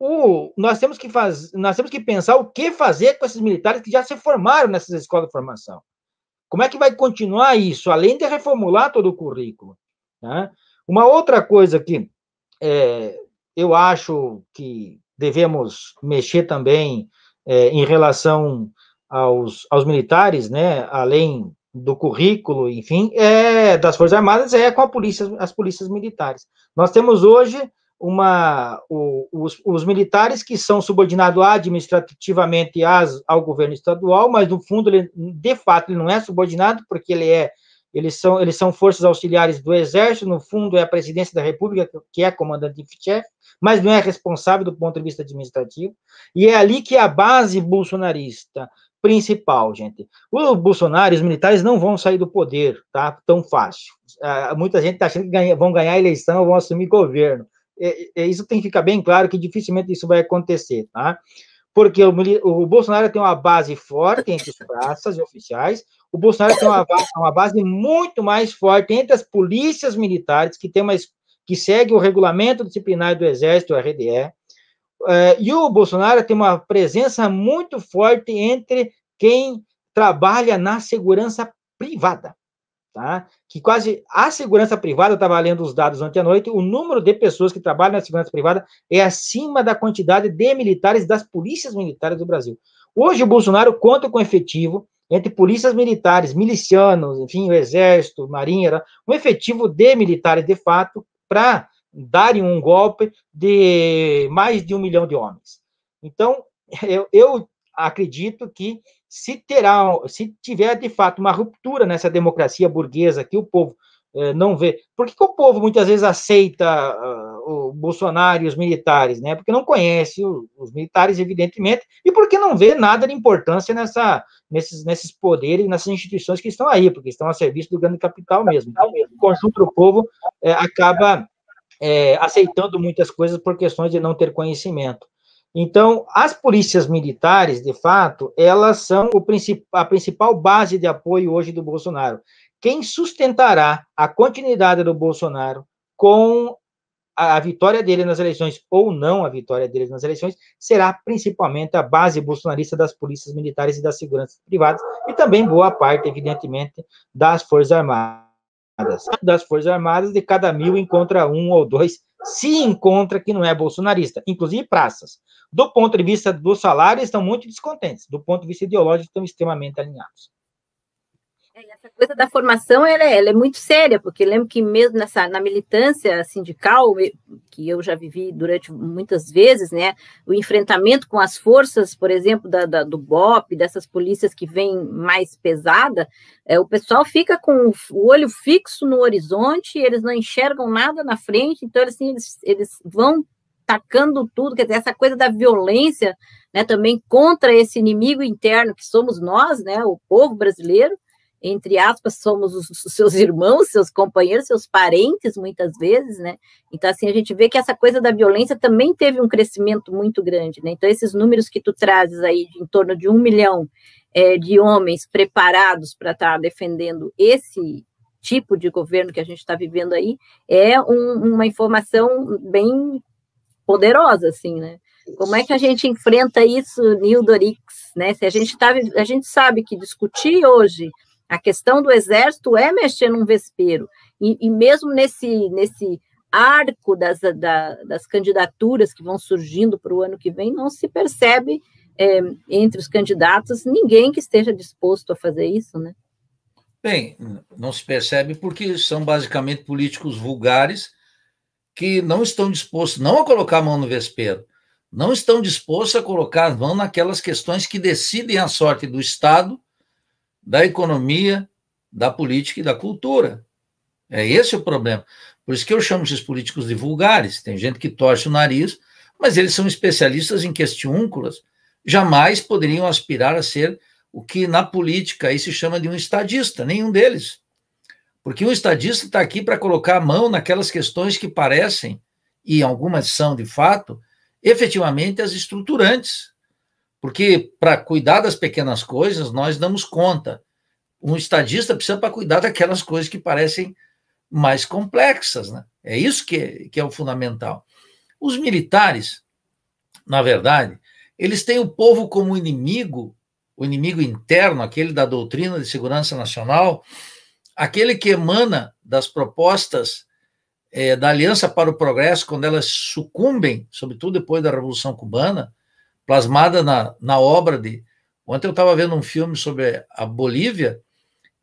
o, nós, temos que faz, nós temos que pensar o que fazer com esses militares que já se formaram nessas escolas de formação. Como é que vai continuar isso, além de reformular todo o currículo? Né? Uma outra coisa que é, eu acho que devemos mexer também é, em relação aos, aos militares, né, além do currículo, enfim, é, das Forças Armadas, é com a polícia, as polícias militares. Nós temos hoje uma o, os, os, militares que são subordinados administrativamente às, ao governo estadual, mas no fundo ele, de fato ele não é subordinado porque ele é eles são eles são forças auxiliares do exército, no fundo é a presidência da república que é comandante-chefe, mas não é responsável do ponto de vista administrativo e é ali que é a base bolsonarista principal, gente. O Bolsonaro e os militares não vão sair do poder, tá? Tão fácil. Ah, muita gente está achando que ganha, vão ganhar a eleição, vão assumir governo. É, é, isso tem que ficar bem claro que dificilmente isso vai acontecer, tá? Porque o, o Bolsonaro tem uma base forte entre as praças e oficiais, o Bolsonaro tem uma, uma base muito mais forte entre as polícias militares, que tem uma, que segue o regulamento disciplinar do Exército, o RDE, é, e o Bolsonaro tem uma presença muito forte entre quem trabalha na segurança privada tá? que quase a segurança privada, estava lendo os dados ontem à noite, o número de pessoas que trabalham na segurança privada é acima da quantidade de militares das polícias militares do Brasil. Hoje o Bolsonaro conta com efetivo entre polícias militares, milicianos, enfim, o exército, marinha, né? um efetivo de militares de fato para darem um golpe de mais de um milhão de homens. Então, eu, eu acredito que se terá, se tiver de fato uma ruptura nessa democracia burguesa que o povo eh, não vê, por que, que, o povo muitas vezes aceita uh, o Bolsonaro e os militares, né? Porque não conhece o, os militares, evidentemente, e porque não vê nada de importância nessa, nesses, nesses poderes, nessas instituições que estão aí, porque estão a serviço do grande capital mesmo. Então, o conjunto do povo eh, acaba eh, aceitando muitas coisas por questões de não ter conhecimento. Então, as polícias militares, de fato, elas são princip a principal base de apoio hoje do Bolsonaro. Quem sustentará a continuidade do Bolsonaro com a, a vitória dele nas eleições ou não a vitória dele nas eleições será principalmente a base bolsonarista das polícias militares e das seguranças privadas e também boa parte, evidentemente, das Forças Armadas. Das Forças Armadas, de cada mil encontra um ou dois, se encontra que não é bolsonarista, inclusive praças. Do ponto de vista do salário, estão muito descontentes. Do ponto de vista ideológico, estão extremamente alinhados. É, essa coisa da formação ela é, ela é, muito séria, porque lembro que mesmo nessa, na militância sindical, que eu já vivi durante muitas vezes, né, o enfrentamento com as forças, por exemplo, da, da do BOP, dessas polícias que vêm mais pesada, é, o pessoal fica com o olho fixo no horizonte, eles não enxergam nada na frente, então assim, eles, eles vão atacando tudo, quer dizer, essa coisa da violência, né, também contra esse inimigo interno que somos nós, né, o povo brasileiro, entre aspas, somos os, os seus irmãos, seus companheiros, seus parentes, muitas vezes, né? Então, assim, a gente vê que essa coisa da violência também teve um crescimento muito grande, né? Então, esses números que tu trazes aí, de, em torno de um milhão é, de homens preparados para estar tá defendendo esse tipo de governo que a gente está vivendo aí, é um, uma informação bem poderosa, assim, né? Como é que a gente enfrenta isso, Nildorix, né? Se a gente tá, a gente sabe que discutir hoje a questão do exército é mexer num vespeiro. E, e mesmo nesse, nesse arco das, da, das candidaturas que vão surgindo para o ano que vem, não se percebe é, entre os candidatos ninguém que esteja disposto a fazer isso, né? Bem, não se percebe porque são basicamente políticos vulgares que não estão dispostos não a colocar a mão no vespeiro, não estão dispostos a colocar a mão naquelas questões que decidem a sorte do Estado, da economia, da política e da cultura. É esse o problema. Por isso que eu chamo esses políticos de vulgares. Tem gente que torce o nariz, mas eles são especialistas em questiúnculas. Jamais poderiam aspirar a ser o que na política aí se chama de um estadista, nenhum deles. Porque o estadista está aqui para colocar a mão naquelas questões que parecem, e algumas são de fato, efetivamente as estruturantes. Porque para cuidar das pequenas coisas, nós damos conta. Um estadista precisa para cuidar daquelas coisas que parecem mais complexas. Né? É isso que é, que é o fundamental. Os militares, na verdade, eles têm o povo como inimigo, o inimigo interno, aquele da doutrina de segurança nacional, aquele que emana das propostas é, da Aliança para o Progresso, quando elas sucumbem, sobretudo depois da Revolução Cubana, plasmada na, na obra de. Ontem eu estava vendo um filme sobre a Bolívia,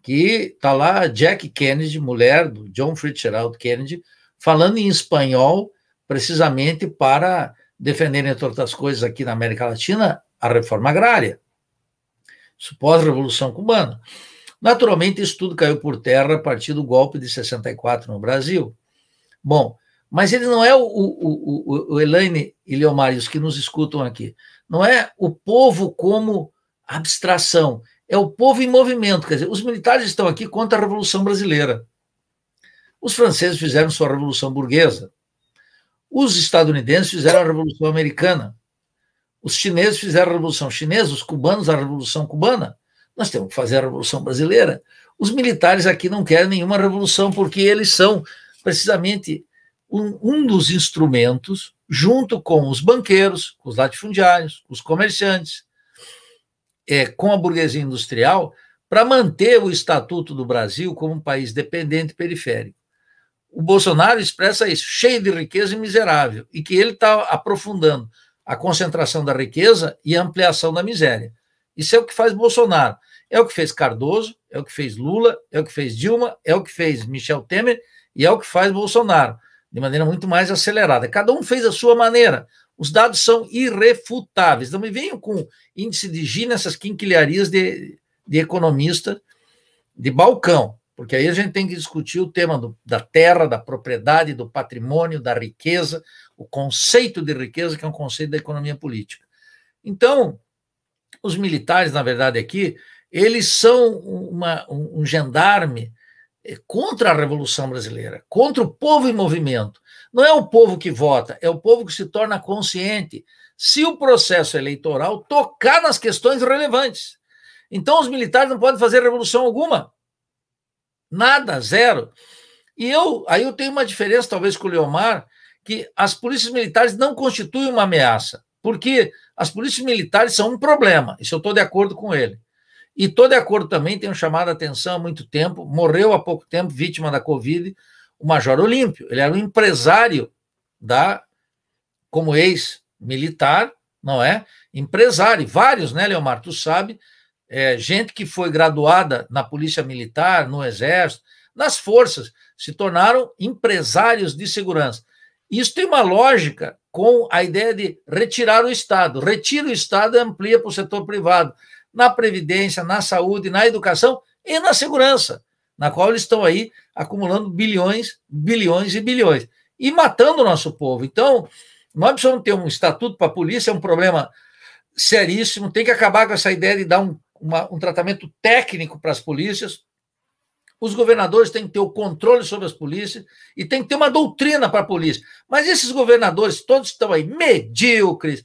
que está lá Jack Kennedy, mulher do John Fitzgerald Kennedy, falando em espanhol, precisamente para defender, entre outras coisas, aqui na América Latina, a reforma agrária, supós-revolução cubana. Naturalmente, isso tudo caiu por terra a partir do golpe de 64 no Brasil. Bom, mas ele não é o, o, o, o Elaine e Leomar, os que nos escutam aqui. Não é o povo como abstração, é o povo em movimento. Quer dizer, os militares estão aqui contra a Revolução Brasileira. Os franceses fizeram sua Revolução Burguesa. Os estadunidenses fizeram a Revolução Americana. Os chineses fizeram a Revolução Chinesa, os cubanos a Revolução Cubana. Nós temos que fazer a Revolução Brasileira. Os militares aqui não querem nenhuma revolução, porque eles são precisamente um, um dos instrumentos, junto com os banqueiros, os latifundiários, os comerciantes, é, com a burguesia industrial, para manter o estatuto do Brasil como um país dependente e periférico. O Bolsonaro expressa isso, cheio de riqueza e miserável, e que ele está aprofundando a concentração da riqueza e a ampliação da miséria. Isso é o que faz Bolsonaro. É o que fez Cardoso, é o que fez Lula, é o que fez Dilma, é o que fez Michel Temer e é o que faz Bolsonaro, de maneira muito mais acelerada. Cada um fez a sua maneira. Os dados são irrefutáveis. Não me venham com índice de G nessas quinquilharias de, de economista de balcão, porque aí a gente tem que discutir o tema do, da terra, da propriedade, do patrimônio, da riqueza, o conceito de riqueza, que é um conceito da economia política. Então, os militares, na verdade, aqui, eles são uma, um, um gendarme eh, contra a Revolução Brasileira, contra o povo em movimento. Não é o povo que vota, é o povo que se torna consciente. Se o processo eleitoral tocar nas questões relevantes. Então, os militares não podem fazer revolução alguma. Nada, zero. E eu, aí eu tenho uma diferença, talvez, com o Leomar, que as polícias militares não constituem uma ameaça, porque as polícias militares são um problema, isso eu estou de acordo com ele. E todo acordo também tem chamado a atenção há muito tempo, morreu há pouco tempo, vítima da Covid, o Major Olímpio. Ele era um empresário da, como ex-militar, não é? Empresário, vários, né, Leomar? Tu sabe, é, gente que foi graduada na Polícia Militar, no Exército, nas forças, se tornaram empresários de segurança. Isso tem uma lógica com a ideia de retirar o Estado. Retira o Estado e amplia para o setor privado na previdência, na saúde, na educação e na segurança, na qual eles estão aí acumulando bilhões, bilhões e bilhões e matando o nosso povo. Então, nós precisamos ter um estatuto para a polícia, é um problema seríssimo, tem que acabar com essa ideia de dar um, uma, um tratamento técnico para as polícias. Os governadores têm que ter o controle sobre as polícias e tem que ter uma doutrina para a polícia. Mas esses governadores todos estão aí medíocres,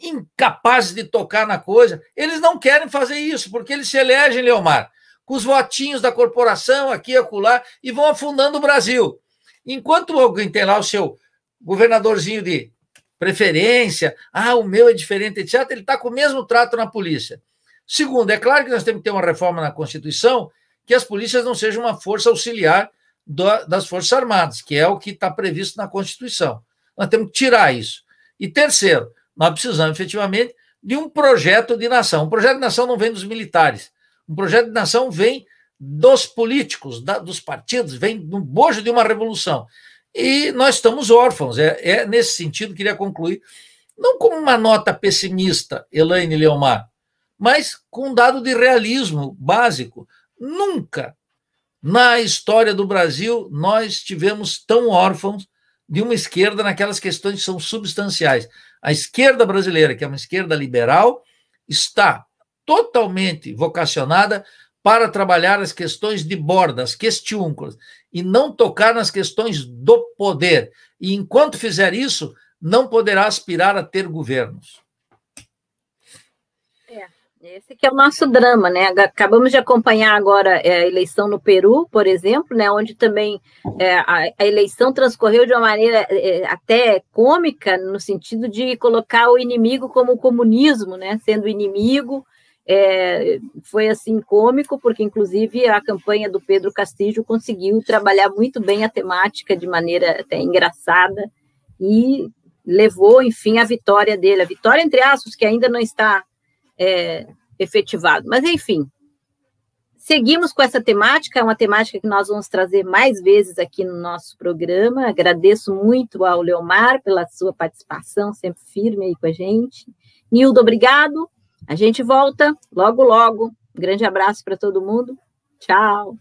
incapazes de tocar na coisa, eles não querem fazer isso, porque eles se elegem, Leomar, com os votinhos da corporação aqui e acolá e vão afundando o Brasil. Enquanto alguém tem lá o seu governadorzinho de preferência, ah, o meu é diferente, etc., ele está com o mesmo trato na polícia. Segundo, é claro que nós temos que ter uma reforma na Constituição que as polícias não sejam uma força auxiliar do, das Forças Armadas, que é o que está previsto na Constituição. Nós temos que tirar isso. E terceiro, nós precisamos efetivamente de um projeto de nação. Um projeto de nação não vem dos militares. Um projeto de nação vem dos políticos, da, dos partidos, vem do bojo de uma revolução. E nós estamos órfãos. É, é nesse sentido que queria concluir, não como uma nota pessimista, Elaine Leomar, mas com um dado de realismo básico. Nunca na história do Brasil nós tivemos tão órfãos de uma esquerda naquelas questões que são substanciais. A esquerda brasileira, que é uma esquerda liberal, está totalmente vocacionada para trabalhar as questões de borda, as questiúnculas, e não tocar nas questões do poder. E enquanto fizer isso, não poderá aspirar a ter governos. Esse que é o nosso drama, né? Acabamos de acompanhar agora é, a eleição no Peru, por exemplo, né? Onde também é, a, a, eleição transcorreu de uma maneira é, é até cômica, no sentido de colocar o inimigo como o comunismo, né? Sendo inimigo, é, foi assim cômico, porque inclusive a campanha do Pedro Castillo conseguiu trabalhar muito bem a temática de maneira até engraçada e levou, enfim, a vitória dele, a vitória entre aspas que ainda não está é, efetivado. Mas, enfim, seguimos com essa temática, é uma temática que nós vamos trazer mais vezes aqui no nosso programa. Agradeço muito ao Leomar pela sua participação, sempre firme aí com a gente. Nildo, obrigado. A gente volta logo, logo. Um grande abraço para todo mundo. Tchau.